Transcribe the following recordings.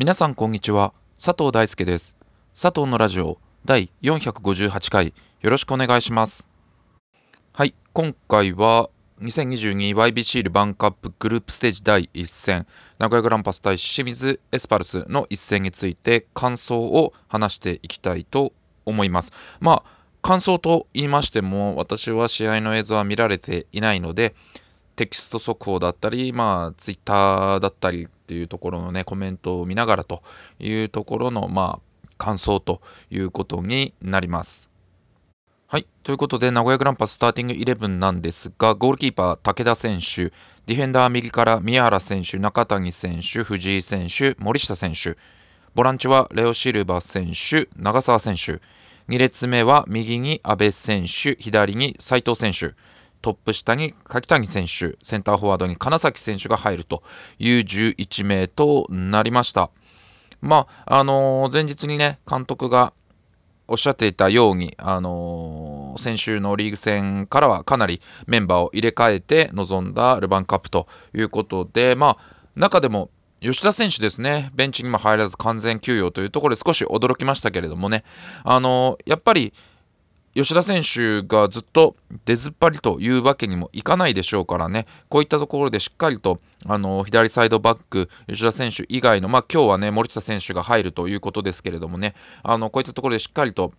皆さんこんにちは佐藤大輔です佐藤のラジオ第458回よろしくお願いしますはい今回は 2022YBC ルバンカップグループステージ第1戦名古屋グランパス対清水エスパルスの一戦について感想を話していきたいと思いますまあ感想と言いましても私は試合の映像は見られていないのでテキスト速報だったり、まあ、ツイッターだったりっていうところのね、コメントを見ながらというところの、まあ、感想ということになります。はい。ということで、名古屋グランパススターティングイレブンなんですが、ゴールキーパー、武田選手、ディフェンダー右から宮原選手、中谷選手、藤井選手、森下選手、ボランチはレオ・シルバ選手、長澤選手、2列目は右に阿部選手、左に斉藤選手、トップ下に柿谷選手、センターフォワードに金崎選手が入るという11名となりました。まあ、あのー、前日にね、監督がおっしゃっていたように、あのー、先週のリーグ戦からはかなりメンバーを入れ替えて臨んだルヴァンカップということで、まあ、中でも吉田選手ですね、ベンチにも入らず完全休養というところで少し驚きましたけれどもね、あのー、やっぱり吉田選手がずっと出ずっぱりというわけにもいかないでしょうからね、こういったところでしっかりとあの左サイドバック、吉田選手以外の、まあ、今日はね、森下選手が入るということですけれどもね、あのこういったところでしっかりと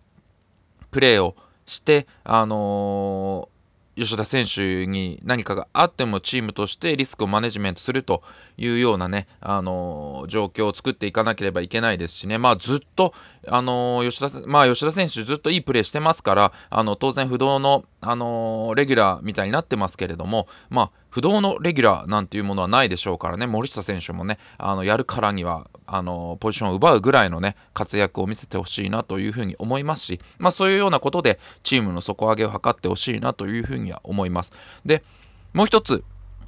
プレーをして、あのー吉田選手に何かがあってもチームとしてリスクをマネジメントするというようなね、あのー、状況を作っていかなければいけないですしね、まあ、ずっと、あのー、吉田まあ、吉田選手ずっといいプレーしてますから、あの当然不動のあのー、レギュラーみたいになってますけれども、まあ、不動のレギュラーなんていうものはないでしょうからね、森下選手もね、あのやるからには、あのー、ポジションを奪うぐらいのね、活躍を見せてほしいなというふうに思いますし、まあ、そういうようなことで、チームの底上げを図ってほしいなというふうには思います。で、もう一つ、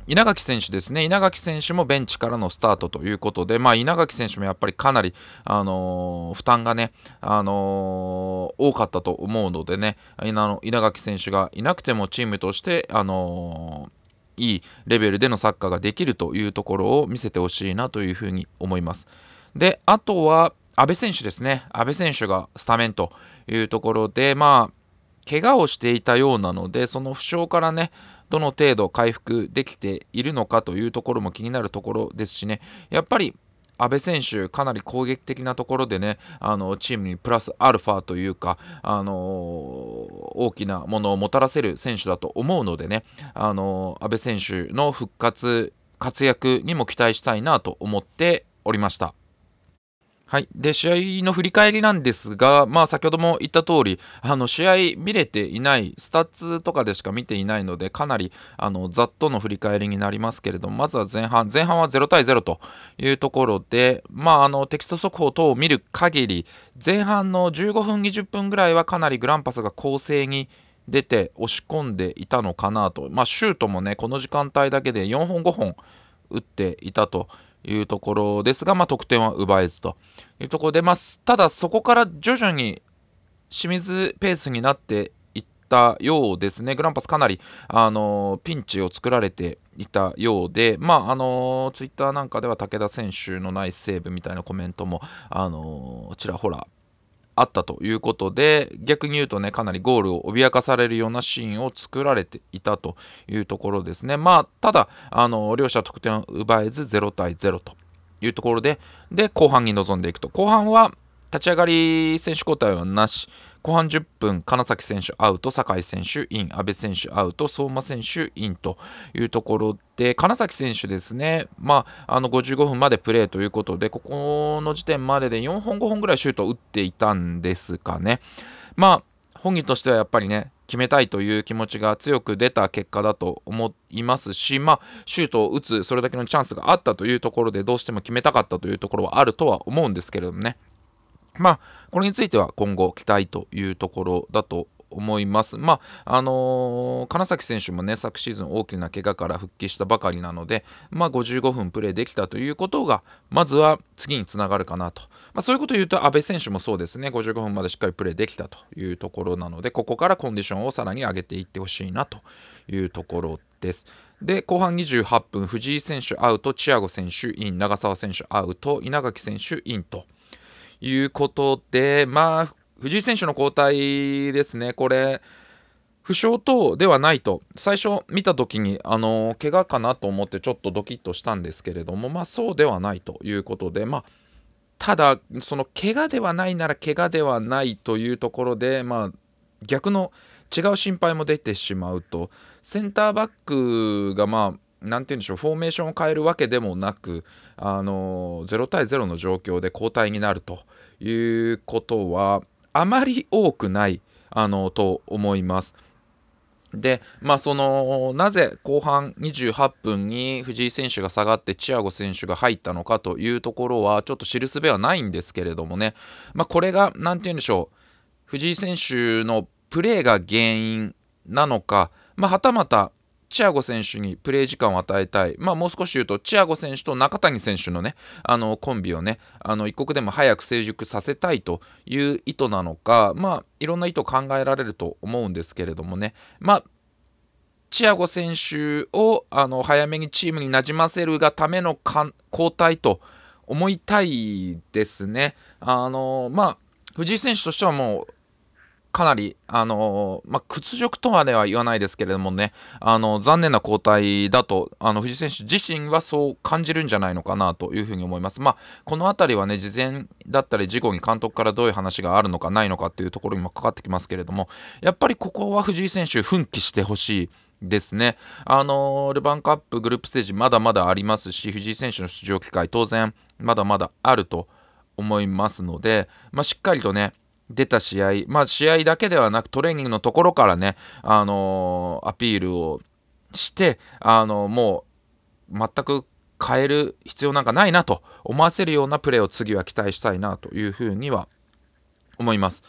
稲垣選手ですね、稲垣選手もベンチからのスタートということで、まあ、稲垣選手もやっぱりかなり、あのー、負担がね、あのー、多かったと思うのでね、稲垣選手がいなくてもチームとして、あのーいいレベルでのサッカーができるというところを見せてほしいなというふうに思います。で、あとは、阿部選手ですね。阿部選手がスタメンというところで、まあ、怪我をしていたようなので、その負傷からね、どの程度回復できているのかというところも気になるところですしね、やっぱり安倍選手、かなり攻撃的なところでね、あのチームにプラスアルファというか、あのー、大きなものをもたらせる選手だと思うのでね、あのー、安倍選手の復活、活躍にも期待したいなと思っておりました。はい、で試合の振り返りなんですが、まあ、先ほども言った通りあり試合見れていないスタッツとかでしか見ていないのでかなりあのざっとの振り返りになりますけれどもまずは前半前半は0対0というところで、まあ、あのテキスト速報等を見る限り前半の15分20分ぐらいはかなりグランパスが攻勢に出て押し込んでいたのかなと、まあ、シュートもねこの時間帯だけで4本5本打っていたというところですが、まあ、得点は奪えずというところで、まあ、ただそこから徐々に清水ペースになっていったようですね。グランパスかなり、あのピンチを作られていたようで、まあ、あのツイッターなんかでは武田選手のナイスセーブみたいなコメントも、あのちらほらあったということで逆に言うとねかなりゴールを脅かされるようなシーンを作られていたというところですねまあただあの両者得点を奪えず0対0というところでで後半に臨んでいくと後半は立ち上がり選手交代はなし後半10分、金崎選手アウト、酒井選手イン、阿部選手アウト、相馬選手インというところで、金崎選手ですね、まあ、あの55分までプレーということで、ここの時点までで4本、5本ぐらいシュートを打っていたんですかね。まあ、本人としてはやっぱりね、決めたいという気持ちが強く出た結果だと思いますし、まあ、シュートを打つ、それだけのチャンスがあったというところで、どうしても決めたかったというところはあるとは思うんですけれどもね。まあ、これについては今後期待というところだと思います。まあ、あのー、金崎選手もね、昨シーズン大きな怪我から復帰したばかりなので、まあ、55分プレーできたということが、まずは次につながるかなと。まあ、そういうことを言うと、阿部選手もそうですね、55分までしっかりプレーできたというところなので、ここからコンディションをさらに上げていってほしいなというところです。で、後半28分、藤井選手アウト、チアゴ選手イン、長澤選手アウト、稲垣選手インと。いうことで、まあ、藤井選手の交代ですね、これ、負傷等ではないと、最初見たときに、あの怪我かなと思って、ちょっとドキッとしたんですけれども、まあ、そうではないということで、まあ、ただ、その怪我ではないなら怪我ではないというところで、まあ、逆の違う心配も出てしまうと、センターバックが、まあ、何て言うんでしょうフォーメーションを変えるわけでもなくあの0対0の状況で交代になるということはあまり多くないあのと思います。で、まあ、そのなぜ後半28分に藤井選手が下がってチアゴ選手が入ったのかというところはちょっと知るすべはないんですけれどもね、まあ、これが何て言うんでしょう藤井選手のプレーが原因なのか、まあ、はたまたチアゴ選手にプレー時間を与えたい、まあ、もう少し言うと、チアゴ選手と中谷選手の,、ね、あのコンビを、ね、あの一刻でも早く成熟させたいという意図なのか、まあ、いろんな意図考えられると思うんですけれどもね、まあ、チアゴ選手をあの早めにチームになじませるがための交代と思いたいですね。あのまあ、藤井選手としてはもうかなり、あのー、まあ、屈辱とまでは言わないですけれどもね、あの残念な交代だと、あの藤井選手自身はそう感じるんじゃないのかなというふうに思います。まあ、この辺りはね、事前だったり、事後に監督からどういう話があるのか、ないのかというところにもかかってきますけれども、やっぱりここは藤井選手、奮起してほしい。ですね。あのルヴァンカップグループステージまだまだありますし、藤井選手の出場機会当然まだまだあると思いますので、まあ、しっかりとね、出た試合、まあ、試合だけではなくトレーニングのところからね、あのー、アピールをして、あのー、もう全く変える必要なんかないなと思わせるようなプレーを次は期待したいなというふうには思います。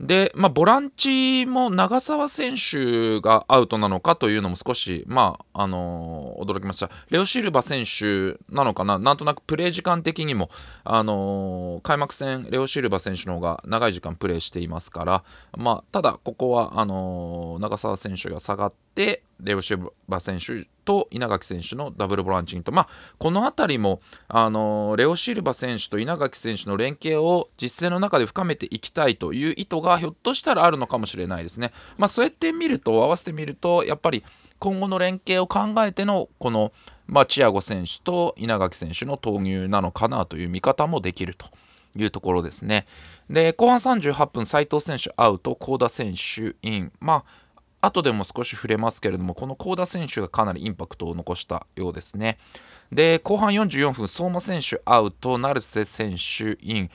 で、まあ、ボランチも長澤選手がアウトなのかというのも少し、まああのー、驚きました、レオ・シルバ選手なのかな、なんとなくプレー時間的にも、あのー、開幕戦、レオ・シルバ選手の方が長い時間プレーしていますから、まあ、ただ、ここはあのー、長澤選手が下がって、て、レオシェバ選手と稲垣選手のダブルボランチングと、まあ、この辺りも、あのー、レオシルバ選手と稲垣選手の連携を実戦の中で深めていきたいという意図がひょっとしたらあるのかもしれないですね。まあ、そうやって見ると合わせてみるとやっぱり今後の連携を考えてのこの、まあ、チアゴ選手と稲垣選手の投入なのかなという見方もできると。いうところですね。で、後半38分、斉藤選手アウト、幸田選手イン。まあ、後でも少し触れますけれども、この高田選手がかなりインパクトを残したようですね。で、後半44分、相馬選手アウト、成瀬選手イン。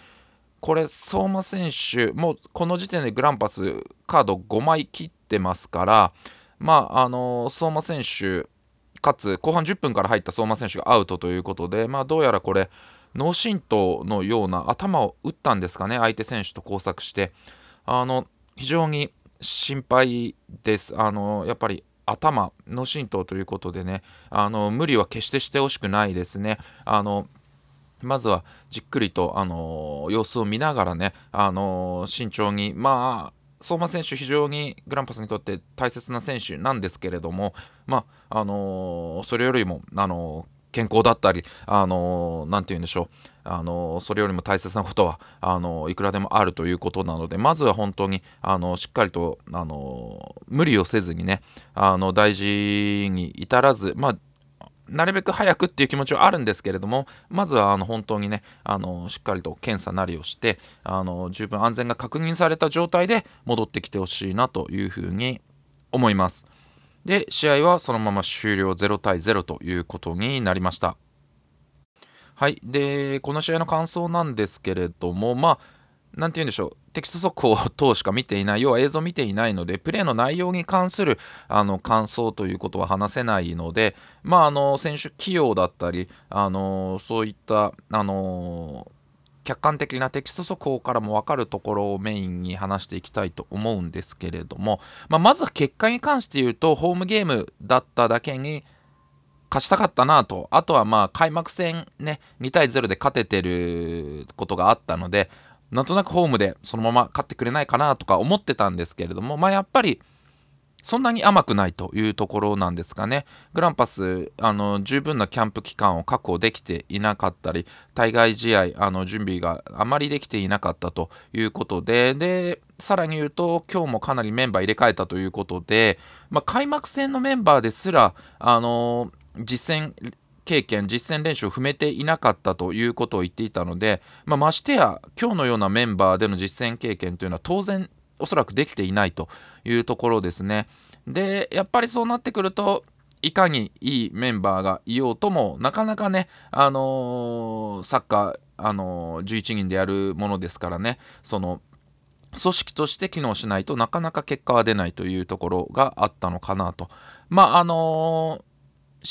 これ、相馬選手、もうこの時点でグランパス、カード5枚切ってますから、まあ、あの相馬選手、かつ後半10分から入った相馬選手がアウトということで、まあ、どうやらこれ、脳震盪のような頭を打ったんですかね、相手選手と交錯して。あの非常に心配です。あのやっぱり頭、の浸透ということでね、あの無理は決してしてほしくないですね。あのまずはじっくりと、あの様子を見ながらね、あの慎重に、まあ、相馬選手、非常にグランパスにとって大切な選手なんですけれども、まああのそれよりも、あの健康だったり、あのー、て言うんでしょう、あのそれよりも大切なことはあのいくらでもあるということなのでまずは本当にあのしっかりとあの無理をせずにねあの大事に至らずまあなるべく早くっていう気持ちはあるんですけれども、まずはあの本当にね、あのしっかりと検査なりをして、あの十分安全が確認された状態で戻ってきてほしいなというふうに思います。で試合はそのまま終了0対0ということになりました。はい、でこの試合の感想なんですけれども、まあ、なんて言うんでしょう、テキスト速報等しか見ていない、要は映像見ていないので、プレーの内容に関するあの感想ということは話せないので、まあ、あの選手起用だったり、あのそういったあの客観的なテキスト速報からも分かるところをメインに話していきたいと思うんですけれども、まあ、まずは結果に関して言うとホームゲームだっただけに勝ちたかったなとあとはまあ開幕戦ね2対0で勝ててることがあったのでなんとなくホームでそのまま勝ってくれないかなとか思ってたんですけれども、まあ、やっぱりそんなに甘くないというところなんですかね、グランパス、あの十分なキャンプ期間を確保できていなかったり、対外試合、あの準備があまりできていなかったということで、でさらに言うと、今日もかなりメンバー入れ替えたということで、まあ、開幕戦のメンバーですら、あの実戦、経験、実戦練習を踏めていなかったということを言っていたので、まあ、ましてや、今日のようなメンバーでの実戦経験というのは当然おそらくできていないというところですね。でやっぱりそうなってくるといかにいいメンバーがいようともなかなかね、あのー、サッカー、あのー、11人でやるものですからねその組織として機能しないとなかなか結果は出ないというところがあったのかなと。まああのー、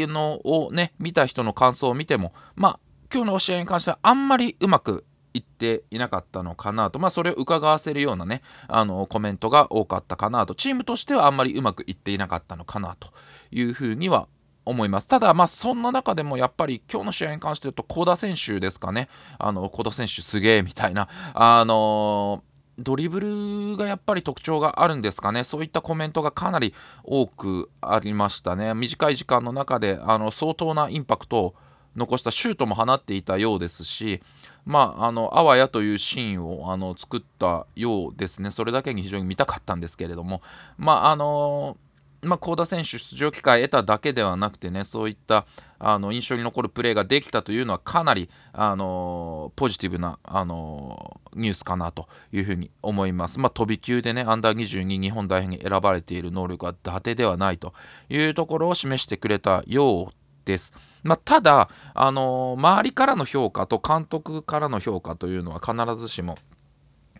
試合のをね見た人の感想を見てもまあ今日の試合に関してはあんまりうまく言っていなかったのかなと、まあ、それを伺わせるようなね、あのコメントが多かったかなと、チームとしてはあんまりうまくいっていなかったのかなというふうには思います。ただ、まあ、そんな中でもやっぱり今日の試合に関して言うと、幸田選手ですかね、あの幸田選手すげえみたいな、あのドリブルがやっぱり特徴があるんですかね、そういったコメントがかなり多くありましたね、短い時間の中であの相当なインパクトを残したシュートも放っていたようですし、まあ、あのあわやというシーンをあの作ったようですね、それだけに非常に見たかったんですけれども、まああのまあ、高田選手、出場機会得ただけではなくてね、そういったあの印象に残るプレーができたというのは、かなり、あのポジティブな、あのニュースかなというふうに思います。まあ、飛び級でね、アンダー22日本代表に選ばれている能力は伊達ではないというところを示してくれたようです。まあ、ただ、あのー、周りからの評価と監督からの評価というのは必ずしも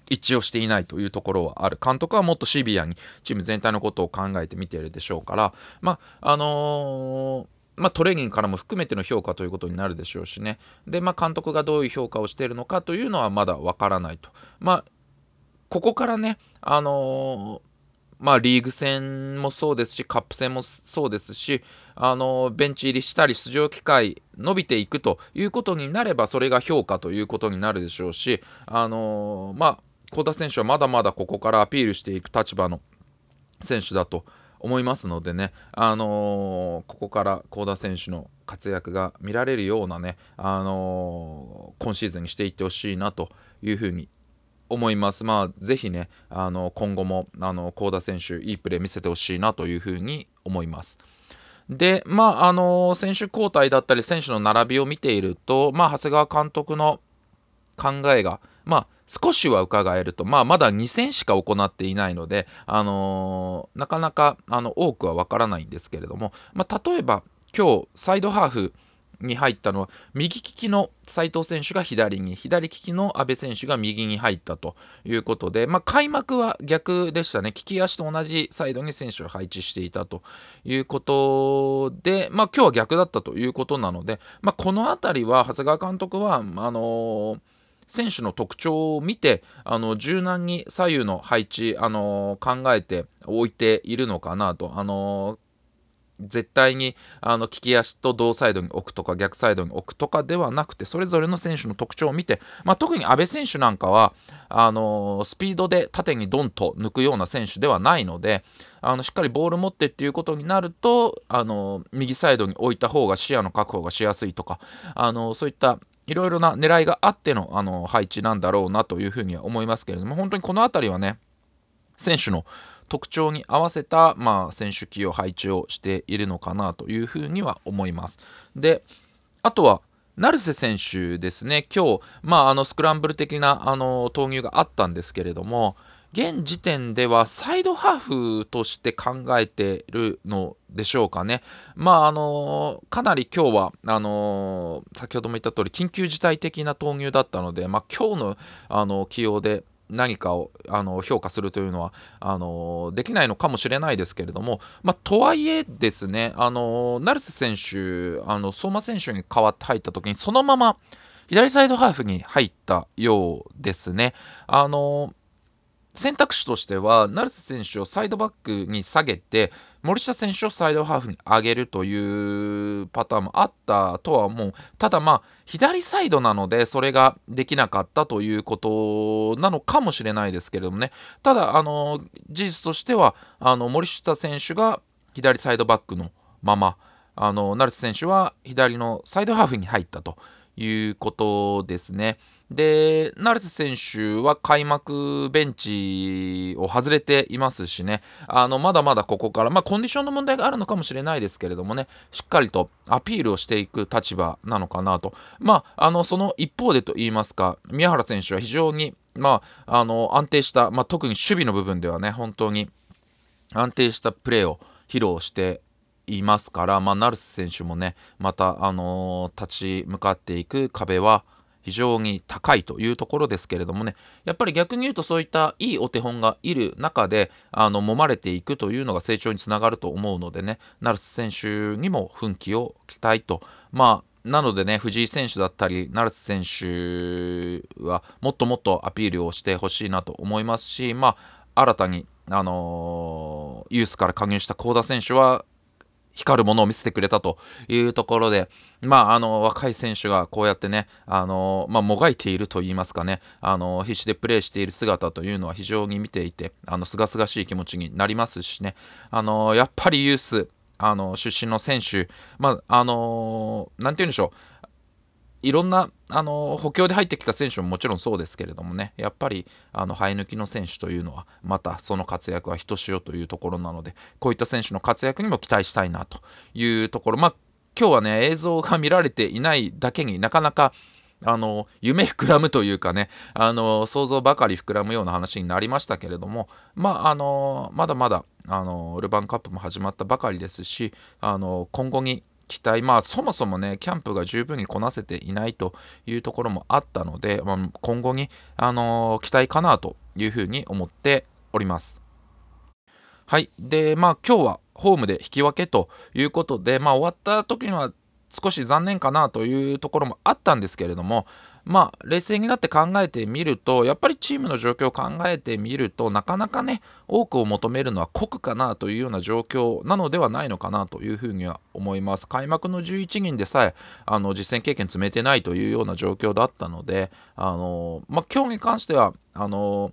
一致をしていないというところはある。監督はもっとシビアにチーム全体のことを考えてみているでしょうから、まあ、あのーまあ、トレーニングからも含めての評価ということになるでしょうしね。で、まあ、監督がどういう評価をしているのかというのはまだわからないと。まあ、ここからね、あのーまあ、リーグ戦もそうですし、カップ戦もそうですし、あのベンチ入りしたり、出場機会伸びていくということになれば、それが評価ということになるでしょうし、あのまあ、小田選手はまだまだここからアピールしていく立場の選手だと思いますのでね、あのここから幸田選手の活躍が見られるようなね、あの今シーズンにしていってほしいなというふうに思います。まあ、ぜひね、あの今後もあの高田選手、いいプレー見せてほしいなというふうに思います。で、まあ、あの選手交代だったり、選手の並びを見ていると、まあ、長谷川監督の考えが、まあ、少しは伺えると、まあ、まだ2戦しか行っていないので、あのー、なかなかあの多くは分からないんですけれども、まあ、例えば今日サイドハーフに入ったのは、右利きの斉藤選手が左に、左利きの阿部選手が右に入ったということで、まあ、開幕は逆でしたね、利き足と同じサイドに選手を配置していたということで、まあ今日は逆だったということなので、まあ、この辺りは長谷川監督は、あのー選手の特徴を見てあの柔軟に左右の配置あの考えておいているのかなとあの絶対にあの利き足と同サイドに置くとか逆サイドに置くとかではなくてそれぞれの選手の特徴を見て、まあ、特に阿部選手なんかはあのスピードで縦にドンと抜くような選手ではないのであのしっかりボール持ってっていうことになるとあの右サイドに置いた方が視野の確保がしやすいとかあのそういったいろいろな狙いがあってのあの配置なんだろうなというふうには思いますけれども本当にこの辺りはね選手の特徴に合わせた、まあ、選手起用配置をしているのかなというふうには思います。であとは成瀬選手ですね、今日、まあ、あのスクランブル的なあの投入があったんですけれども、現時点ではサイドハーフとして考えてるのでしょうかね。まあ、あの、かなり今日は、あの、先ほども言った通り、緊急事態的な投入だったので、まあ、今日のあの起用で、何かをあの評価するというのはあのできないのかもしれないですけれども、まあ、とはいえですね、あの成瀬選手あの、相馬選手に代わって入った時に、そのまま左サイドハーフに入ったようですね。あの選択肢としては、成瀬選手をサイドバックに下げて、森下選手をサイドハーフに上げるというパターンもあったとは思う。ただまあ、左サイドなので、それができなかったということなのかもしれないですけれどもね。ただ、あの、事実としては、あの、森下選手が左サイドバックのまま、あの、成瀬選手は左のサイドハーフに入ったということですね。で、成瀬選手は開幕ベンチを外れていますしね、あのまだまだここから、まあ、コンディションの問題があるのかもしれないですけれどもね、しっかりとアピールをしていく立場なのかなと、まあ、あのその一方でといいますか、宮原選手は非常に、まあ、あの安定した、まあ、特に守備の部分ではね、本当に安定したプレーを披露していますから、まあ、成瀬選手もね、また、あのー、立ち向かっていく壁は、非常に高いというところですけれどもね、やっぱり逆に言うとそういったいいお手本がいる中で、あの、揉まれていくというのが成長につながると思うのでね、成瀬選手にも奮起を期待と、まあ、なのでね、藤井選手だったり、成瀬選手はもっともっとアピールをしてほしいなと思いますし、まあ、新たに、あのー、ユースから加入した幸田選手は光るものを見せてくれたというところで、まあ、あの、若い選手がこうやってね、あの、まあ、もがいていると言いますかね、あの、必死でプレーしている姿というのは非常に見ていて、あの、すがすがしい気持ちになりますしね、あの、やっぱりユース、あの、出身の選手、まあ、あの、なんて言うんでしょう、いろんなあの補強で入ってきた選手ももちろんそうですけれどもね、やっぱりあの生え抜きの選手というのは、またその活躍はひとしおというところなので、こういった選手の活躍にも期待したいなというところ、まあ、今日はね、映像が見られていないだけになかなかあの夢膨らむというかねあの想像ばかり膨らむような話になりましたけれども、まあ、あのまだまだあのルヴァンカップも始まったばかりですしあの今後に期待、まあ、そもそもね、キャンプが十分にこなせていないというところもあったので、まあ、今後に、あのー、期待かなというふうに思っております。はい。で、まあ、今日はホームで引き分けということで、まあ、終わった時には少し残念かなというところもあったんですけれども、まあ、冷静になって考えてみると、やっぱりチームの状況を考えてみるとなかなかね、多くを求めるのは酷かなというような状況なのではないのかなというふうには思います。開幕の11人でさえ、あの実戦経験積めてないというような状況だったので、あのまあ、今日に関しては、あの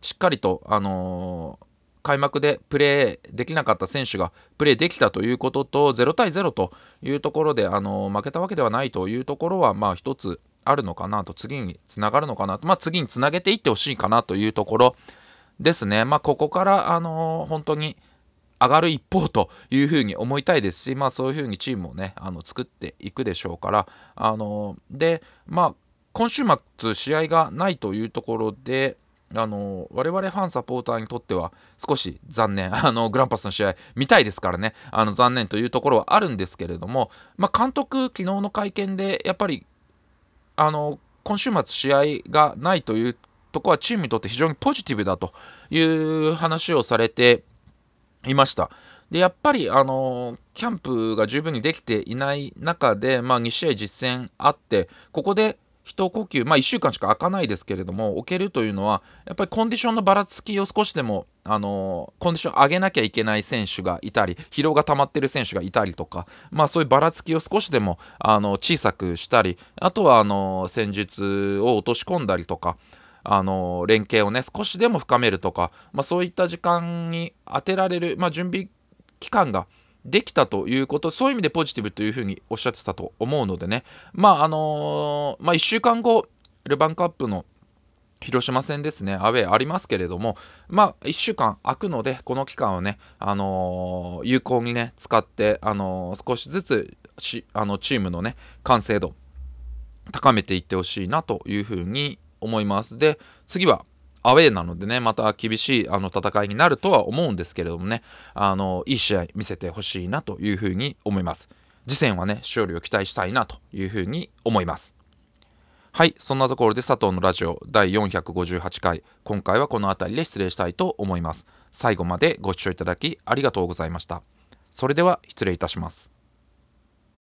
しっかりと、あの開幕でプレーできなかった選手がプレーできたということと0対0というところであの負けたわけではないというところは、まつあるのかなと、次につながるのかなと、まあ、次につなげていってほしいかなというところですね。まあ、ここから、あのー、本当に上がる一方というふうに思いたいですし、まあ、そういうふうにチームをね、あの作っていくでしょうから、あのー、で、まあ、今週末、試合がないというところで、あの我々ファンサポーターにとっては少し残念、あのグランパスの試合見たいですからね、あの残念というところはあるんですけれども、まあ、監督、昨日の会見でやっぱりあの今週末試合がないというとこはチームにとって非常にポジティブだという話をされていました。でやっぱりあのキャンプが十分にできていない中で、まあ、2試合実戦あってここで一呼吸、まあ、1週間しか開かないですけれども、置けるというのは、やっぱりコンディションのばらつきを少しでも、あのー、コンディション上げなきゃいけない選手がいたり、疲労が溜まってる選手がいたりとか、まあ、そういうばらつきを少しでもあの小さくしたり、あとはあの戦術を落とし込んだりとか、あのー、連携をね、少しでも深めるとか、まあ、そういった時間に充てられる、まあ、準備期間ができたということ、そういう意味でポジティブというふうにおっしゃってたと思うのでね、まああのー、まあ、1週間後、ルヴァンカップの広島戦ですね、アウェーありますけれども、まあ、1週間空くので、この期間をね、あのー、有効にね、使って、あのー、少しずつしあのチームのね、完成度、高めていってほしいなというふうに思います。で、次は、アウェーなのでね、また厳しいあの戦いになるとは思うんですけれどもね、あのいい試合見せてほしいなというふうに思います。次戦はね、勝利を期待したいなというふうに思います。はい、そんなところで佐藤のラジオ第458回、今回はこの辺りで失礼したいと思います。最後までご視聴いただきありがとうございました。それでは失礼いたします。